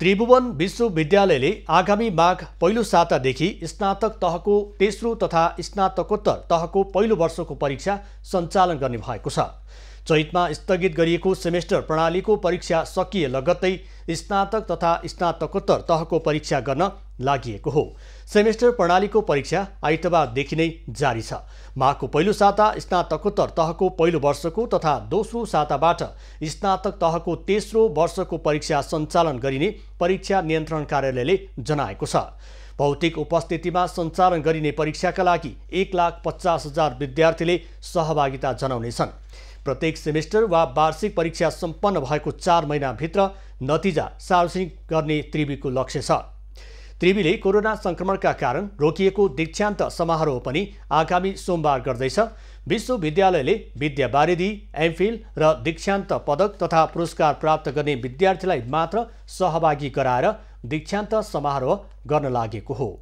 त्रिभुवन विश्वविद्यालयले आगामी माघ पहिलो सातादेखि स्नातक तहको तेस्रो तथा स्नातकोत्तर तहको पहिलो वर्षको परीक्षा सञ्चालन गर्ने भएको छ चैतमा स्थगित गरिएको सेमेस्टर प्रणालीको परीक्षा सकिए लगत्तै स्नातक तथा स्नातकोत्तर तहको परीक्षा गर्न लागि हो सेमेस्टर प्रणालीको परीक्षा आइतबारदेखि नै जारी छ माघको पहिलो साता स्नातकोत्तर तहको पहिलो वर्षको तथा दोस्रो साताबाट स्नातक तहको तेस्रो वर्षको परीक्षा सञ्चालन गरिने परीक्षा नियन्त्रण कार्यालयले जनाएको छ भौतिक उपस्थितिमा सञ्चालन गरिने परीक्षाका लागि एक लाख पचास हजार विद्यार्थीले सहभागिता जनाउनेछन् प्रत्येक सेमेस्टर वा वार्षिक परीक्षा सम्पन्न भएको चार महिनाभित्र नतिजा सार्वजनिक गर्ने त्रिवीको लक्ष्य छ त्रिवीले कोरोना सङ्क्रमणका कारण रोकिएको दीक्षान्त समारोह पनि आगामी सोमबार गर्दैछ विश्वविद्यालयले विद्यावारिधि एमफिल र दीक्षान्त पदक तथा पुरस्कार प्राप्त गर्ने विद्यार्थीलाई मात्र सहभागी गराएर दीक्षान्त समारोह गर्न लागेको हो